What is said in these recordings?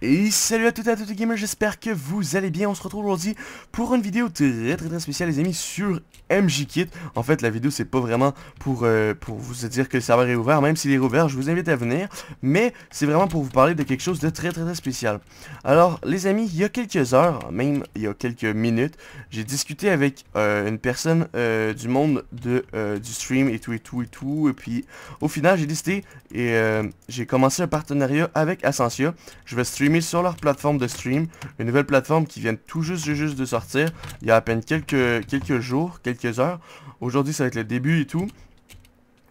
Et salut à toutes et à toutes les gamers, j'espère que vous allez bien, on se retrouve aujourd'hui pour une vidéo très très très spéciale les amis sur MJ Kit. En fait la vidéo c'est pas vraiment pour, euh, pour vous dire que le serveur est ouvert, même s'il est ouvert je vous invite à venir, mais c'est vraiment pour vous parler de quelque chose de très très très spécial. Alors les amis, il y a quelques heures, même il y a quelques minutes, j'ai discuté avec euh, une personne euh, du monde de, du stream et tout et tout et tout, et puis au final j'ai décidé et j'ai commencé un partenariat avec Ascensia, je vais stream sur leur plateforme de stream, une nouvelle plateforme qui vient tout juste, juste de sortir, il y a à peine quelques, quelques jours, quelques heures. Aujourd'hui, ça va être le début et tout.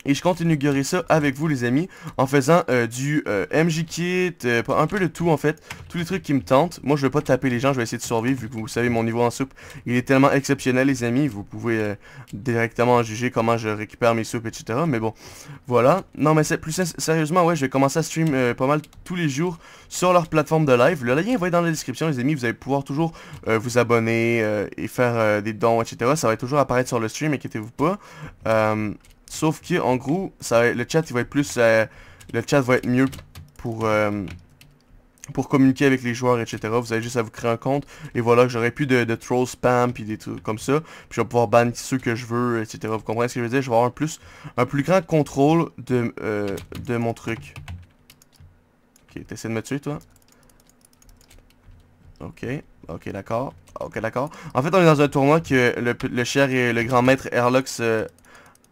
Et je continue ça avec vous les amis en faisant euh, du euh, MJ kit, euh, un peu de tout en fait, tous les trucs qui me tentent. Moi je vais pas taper les gens, je vais essayer de survivre vu que vous savez mon niveau en soupe, il est tellement exceptionnel les amis, vous pouvez directement juger comment je récupère mes soupes etc. Mais bon, voilà. Non mais c'est plus sérieusement ouais, je vais commencer à stream pas mal tous les jours sur leur plateforme de live. Le lien va être dans la description les amis, vous allez pouvoir toujours vous abonner et faire des dons etc. Ça va toujours apparaître sur le stream, inquiétez-vous pas. Sauf que en gros, ça, le chat il va être plus. Euh, le chat va être mieux pour. Euh, pour communiquer avec les joueurs, etc. Vous avez juste à vous créer un compte. Et voilà, j'aurai plus de, de troll spam, puis des trucs comme ça. Puis je vais pouvoir ban ceux que je veux, etc. Vous comprenez ce que je veux dire? Je vais avoir un plus, un plus grand contrôle de, euh, de mon truc. Ok, t'essaies de me tuer, toi? Ok, ok, d'accord. Ok, d'accord. En fait, on est dans un tournoi que le, cher et le grand maître Airlux...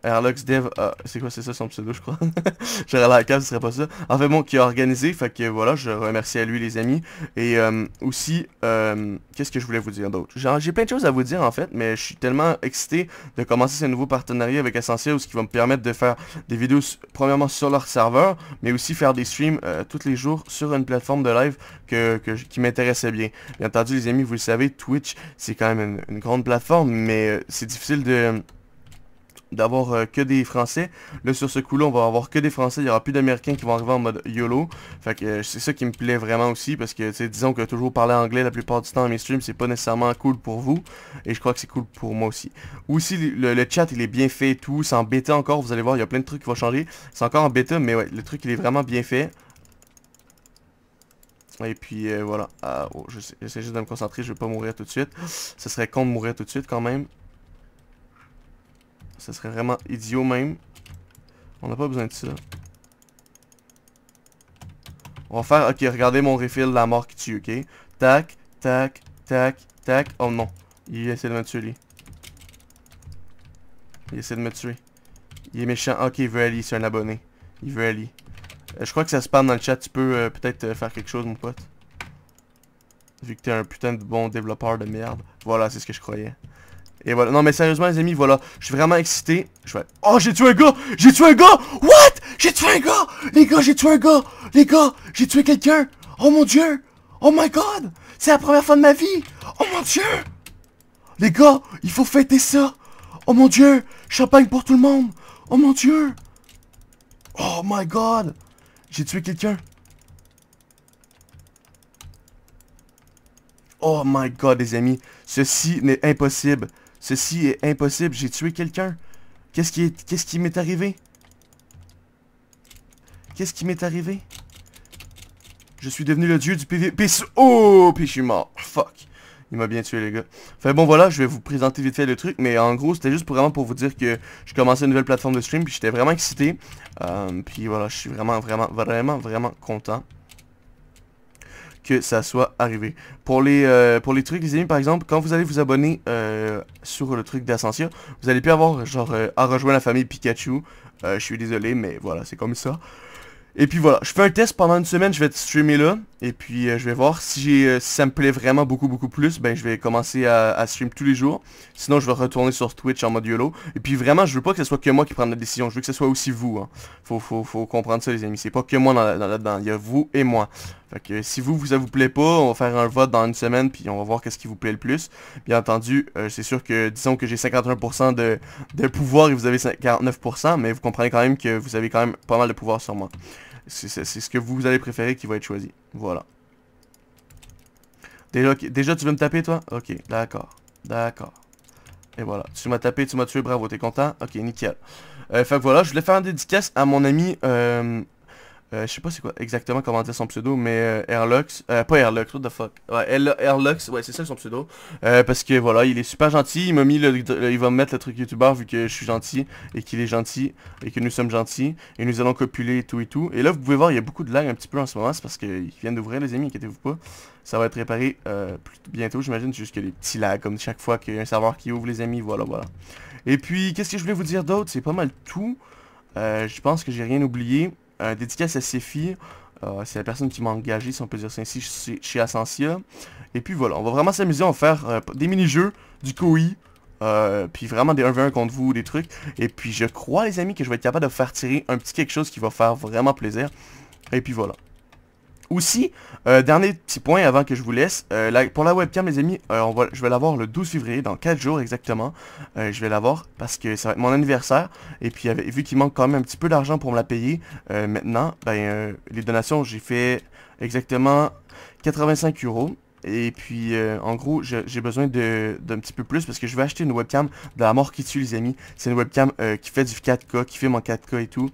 Airluxdev, Dev, ah, c'est quoi, c'est ça son pseudo, je crois. J'aurais la cave, ce serait pas ça. En fait, bon, qui a organisé, fait que voilà, je remercie à lui, les amis. Et euh, aussi, euh, qu'est-ce que je voulais vous dire d'autre J'ai plein de choses à vous dire, en fait, mais je suis tellement excité de commencer ce nouveau partenariat avec Essentiel, ce qui va me permettre de faire des vidéos, premièrement, sur leur serveur, mais aussi faire des streams euh, tous les jours sur une plateforme de live que, qui m'intéressait bien. Bien entendu, les amis, vous le savez, Twitch, c'est quand même une grande plateforme, mais c'est difficile de d'avoir euh, que des Français. Là, sur ce coup-là, on va avoir que des Français. Il y aura plus d'Américains qui vont arriver en mode YOLO. Fait que euh, c'est ça qui me plaît vraiment aussi parce que, disons que toujours parler anglais la plupart du temps en mes streams, c'est pas nécessairement cool pour vous. Et je crois que c'est cool pour moi aussi. Aussi, le, le, chat, il est bien fait et tout. C'est en encore, vous allez voir, il y a plein de trucs qui vont changer. C'est encore en bêta, mais ouais, le truc, il est vraiment bien fait. Et puis euh, voilà, ah, oh, j'essaie juste de me concentrer, je vais pas mourir tout de suite. Ce serait con de mourir tout de suite quand même. Ça serait vraiment idiot même. On n'a pas besoin de ça. On va faire... Ok, regardez mon refill la mort qui tue, ok? Tac, tac, tac, tac. Oh non. Il essaie de me tuer, lui. Il essaie de me tuer. Il est méchant. Ok, il veut aller, c'est un abonné. Il veut aller. Euh, je crois que ça se spam dans le chat. Tu peux euh, peut-être euh, faire quelque chose, mon pote. Vu que t'es un putain de bon développeur de merde. Voilà, c'est ce que je croyais. Et voilà. Non, mais sérieusement, les amis, voilà. Je suis vraiment excité. Je vais... Oh, j'ai tué un gars! J'ai tué un gars! What? J'ai tué un gars! Les gars, j'ai tué un gars! Les gars, j'ai tué quelqu'un! Oh mon dieu! Oh my god! C'est la première fois de ma vie! Oh mon dieu! Les gars, il faut fêter ça! Oh mon dieu! Champagne pour tout le monde! Oh mon dieu! Oh my god! J'ai tué quelqu'un! Oh my god, les amis! Ceci n'est impossible! Ceci est impossible, j'ai tué quelqu'un. Qu'est-ce qui est, qu'est-ce qui m'est arrivé Qu'est-ce qui m'est arrivé Je suis devenu le dieu du PVP. Oh, puis je suis mort. Fuck. Il m'a bien tué les gars. Enfin bon voilà, je vais vous présenter vite fait le truc, mais en gros c'était juste vraiment pour vous dire que je commençais une nouvelle plateforme de stream, puis j'étais vraiment excité. Euh, puis voilà, je suis vraiment, vraiment, vraiment, vraiment content que ça soit arrivé. Pour les, euh, pour les trucs, les amis, par exemple, quand vous allez vous abonner euh, sur le truc d'Ascension, vous allez plus avoir, genre, euh, à rejoindre la famille Pikachu. je suis désolé, mais voilà, c'est comme ça. Et puis voilà, je fais un test pendant une semaine, je vais streamer là, et puis je vais voir si, ça me plaît vraiment beaucoup beaucoup plus, ben je vais commencer à, stream tous les jours, sinon je vais retourner sur Twitch en mode YOLO, et puis vraiment je veux pas que ce soit que moi qui prenne la décision, je veux que ce soit aussi vous, hein. faut, comprendre ça les amis, c'est pas que moi là-dedans, il y a vous et moi, si vous, ça vous plaît pas, on va faire un vote dans une semaine, puis on va voir qu'est-ce qui vous plaît le plus. Bien entendu, euh, c'est sûr que, disons que j'ai 51% de, pouvoir et vous avez 49%, mais vous comprenez quand même que vous avez quand même pas mal de pouvoir sur moi. C'est ce que vous allez préférer qui va être choisi. Voilà. Déjà, Déjà tu veux me taper, toi Ok, d'accord. D'accord. Et voilà. Tu m'as tapé, tu m'as tué, bravo, t'es content Ok, nickel. Euh, voilà, je voulais faire un dédicace à mon ami... Euh, euh, je sais pas c'est quoi exactement comment dire son pseudo, mais euh, Airlux, euh, pas Airlux, what the fuck. Ouais, Airlux, ouais, c'est ça son pseudo. Euh, parce que voilà, il est super gentil, il m'a mis il va me mettre le truc youtubeur vu que je suis gentil et qu'il est gentil et que nous sommes gentils et nous allons copuler et tout et tout. Et là, vous pouvez voir, il y a beaucoup de lag un petit peu en ce moment, c'est parce qu'il vient d'ouvrir les amis, inquiétez-vous pas. Ça va être réparé bientôt, j'imagine, juste que les petits lags comme chaque fois qu'il y a un serveur qui ouvre les amis, voilà, voilà. Et puis, qu'est-ce que je voulais vous dire d'autre C'est pas mal tout. je pense que j'ai rien oublié un euh, dédicace à Sifi. Euh, c'est la personne qui m'a engagé, si on peut dire ça ainsi, chez, chez Et puis voilà, on va vraiment s'amuser, on va faire euh, des mini-jeux, du COI, puis vraiment des 1v1 contre vous, des trucs. Et puis je crois, les amis, que je vais être capable de faire tirer un petit quelque chose qui va faire vraiment plaisir. Et puis voilà. Aussi, euh, dernier petit point avant que je vous laisse, euh, pour la webcam les amis, euh, je vais l'avoir le 12 février, dans 4 jours exactement, je vais l'avoir parce que ça va être mon anniversaire, et puis vu qu'il manque quand même un petit peu d'argent pour me la payer, maintenant, ben, les donations j'ai fait exactement 85 euros, et puis, en gros, j'ai besoin d'un petit peu plus parce que je vais acheter une webcam de la mort qui tue, les amis. C'est une webcam qui fait du 4K, qui filme en 4K et tout.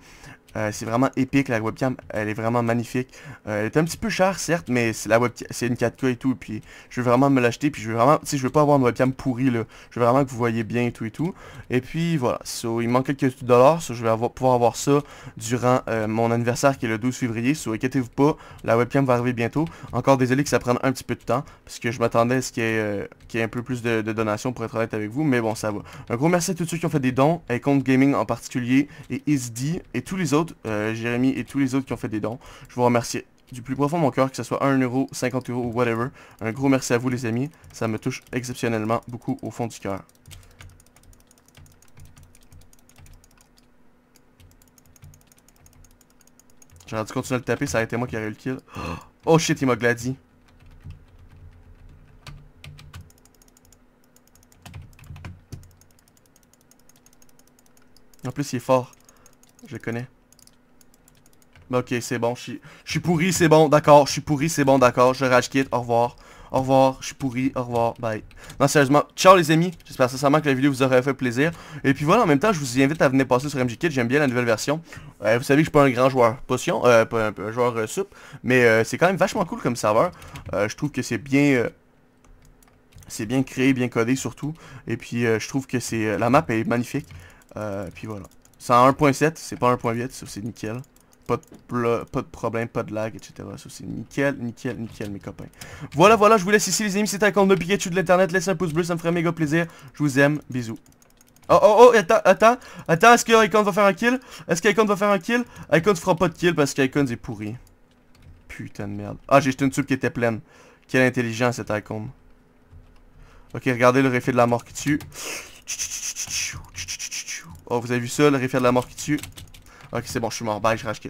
Euh, c'est vraiment épique, la webcam, elle est vraiment magnifique. Euh, elle est un petit peu chère, certes, mais c'est la c'est une 4K et tout, puis je veux vraiment me l'acheter, puis je veux vraiment, tu je veux pas avoir une webcam pourrie, là. Je veux vraiment que vous voyez bien et tout et tout. Et puis, voilà, il manque quelques dollars, je vais pouvoir avoir ça durant euh, mon anniversaire qui est le 12 février, so, inquiétez-vous pas, la webcam va arriver bientôt. Encore désolé que ça prenne un petit peu de temps, parce que je m'attendais à ce qu'il y, ait un peu plus de, de, donations pour être honnête avec vous, mais bon, ça va. Un gros merci à tous ceux qui ont fait des dons, et Compte Gaming en particulier, et ISD, et tous les autres euh, Jérémy et tous les autres qui ont fait des dons. Je vous remercie du plus profond de mon cœur, que ce soit 1€, euro, ou whatever. Un gros merci à vous les amis, ça me touche exceptionnellement beaucoup au fond du cœur. J'aurais dû continuer à le taper, ça a été moi qui a eu le kill. Oh shit, il m'a gladi. En plus, il est fort. Je le connais. Ok, c'est bon, je suis pourri, c'est bon, d'accord, je suis pourri, c'est bon, d'accord, je rage quitte, au revoir, au revoir, je suis pourri, au revoir, bye. Non, sérieusement, ciao les amis, j'espère sincèrement que la vidéo vous aurait fait plaisir. Et puis voilà, en même temps, je vous invite à venir passer sur MJKit, j'aime bien la nouvelle version. Euh, vous savez que je suis pas un grand joueur potion, euh, pas un, joueur euh, soupe, mais euh, c'est quand même vachement cool comme serveur. je trouve que c'est bien c'est bien créé, bien codé surtout. Et puis je trouve que c'est la map est magnifique. Euh, puis voilà. C'est en 1.7, c'est pas 1.8, c'est nickel pas de, problème, pas de lag, etc. Ça c'est nickel, nickel, nickel mes copains. Voilà, voilà, je vous laisse ici les amis, c'est un compte de Pikachu de l'internet, laissez un pouce bleu, ça me ferait méga plaisir. Je vous aime, bisous. Oh oh oh, attends, attends, attends, est-ce que Icon va faire un kill Est-ce qu'Icon va faire un kill Icon fera pas de kill parce qu'Icon est pourri. Putain de merde. Ah, j'ai jeté une soupe qui était pleine. Quelle intelligence cet Icon. Ok, regardez le réfet de la mort qui tue. Oh, vous avez vu ça, le reflet de la mort qui tue Ok, c'est bon, je suis mort. Bye, je rage